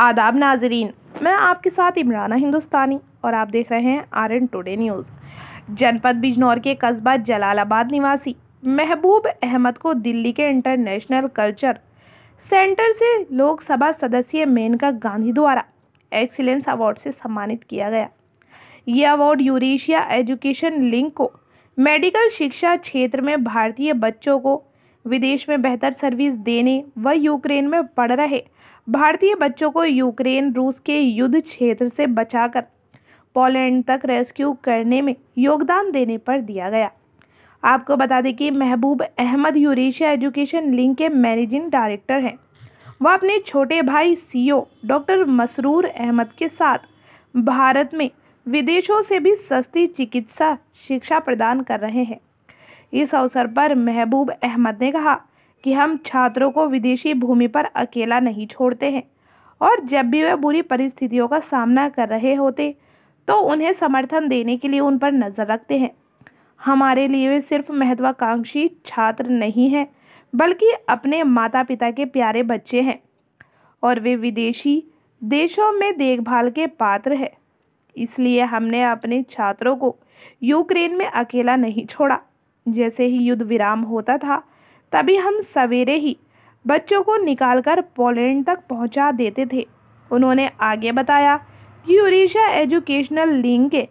आदाब नाजरीन मैं आपके साथ इमराना हिंदुस्तानी और आप देख रहे हैं आर एन टुडे न्यूज़ जनपद बिजनौर के कस्बा जलालाबाद निवासी महबूब अहमद को दिल्ली के इंटरनेशनल कल्चर सेंटर से लोकसभा सदस्य मेनका गांधी द्वारा एक्सीलेंस अवार्ड से सम्मानित किया गया ये अवार्ड यूरेशिया एजुकेशन लिंक को मेडिकल शिक्षा क्षेत्र में भारतीय बच्चों को विदेश में बेहतर सर्विस देने व यूक्रेन में पढ़ रहे भारतीय बच्चों को यूक्रेन रूस के युद्ध क्षेत्र से बचाकर पोलैंड तक रेस्क्यू करने में योगदान देने पर दिया गया आपको बता दें कि Mehboob Ahmed Eurasia education link के मैनेजिंग डायरेक्टर हैं वह अपने छोटे भाई सीईओ डॉक्टर मसरूर अहमद के साथ भारत में विदेशों से भी सस्ती चिकित्सा शिक्षा प्रदान कर रहे हैं इस अवसर पर महबूब अहमद ने कहा कि हम छात्रों को विदेशी भूमि पर अकेला नहीं छोड़ते हैं और जब भी वे बुरी परिस्थितियों का सामना कर रहे होते तो उन्हें समर्थन देने के लिए उन पर नज़र रखते हैं हमारे लिए वे सिर्फ महत्वाकांक्षी छात्र नहीं हैं बल्कि अपने माता पिता के प्यारे बच्चे हैं और वे विदेशी देशों में देखभाल के पात्र हैं इसलिए हमने अपने छात्रों को यूक्रेन में अकेला नहीं छोड़ा जैसे ही युद्ध विराम होता था तभी हम सवेरे ही बच्चों को निकालकर पोलैंड तक पहुंचा देते थे उन्होंने आगे बताया कि उड़ीसा एजुकेशनल लिंक के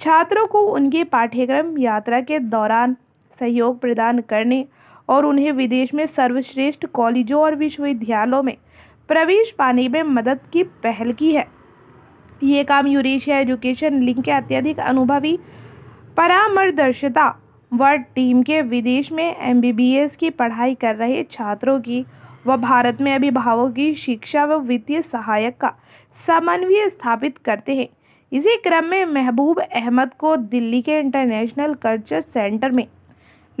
छात्रों को उनके पाठ्यक्रम यात्रा के दौरान सहयोग प्रदान करने और उन्हें विदेश में सर्वश्रेष्ठ कॉलेजों और विश्वविद्यालयों में प्रवेश पाने में मदद की पहल की है ये काम यूरेशिया एजुकेशन लिंक के अत्यधिक अनुभवी परामर्दर्शिता व टीम के विदेश में एमबीबीएस की पढ़ाई कर रहे छात्रों की व भारत में अभिभावकों की शिक्षा व वित्तीय सहायक का समन्वय स्थापित करते हैं इसी क्रम में महबूब अहमद को दिल्ली के इंटरनेशनल कल्चर सेंटर में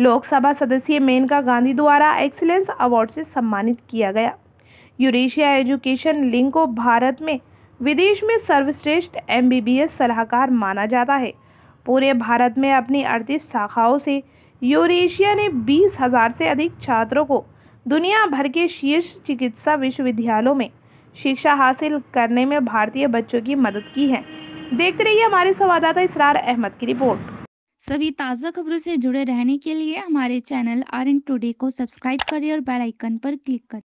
लोकसभा सदस्य मेनका गांधी द्वारा एक्सीलेंस अवार्ड से सम्मानित किया गया यूरेशिया एजुकेशन लिंक को भारत में विदेश में सर्वश्रेष्ठ एमबीबीएस सलाहकार माना जाता है पूरे भारत में अपनी अड़तीस शाखाओं से यूरेशिया ने बीस हज़ार से अधिक छात्रों को दुनिया भर के शीर्ष चिकित्सा विश्वविद्यालयों में शिक्षा हासिल करने में भारतीय बच्चों की मदद की है देखते रहिए हमारे संवाददाता इसरार अहमद की रिपोर्ट सभी ताज़ा खबरों से जुड़े रहने के लिए हमारे चैनल आर एन टूडे को सब्सक्राइब करें और बेल आइकन पर क्लिक करें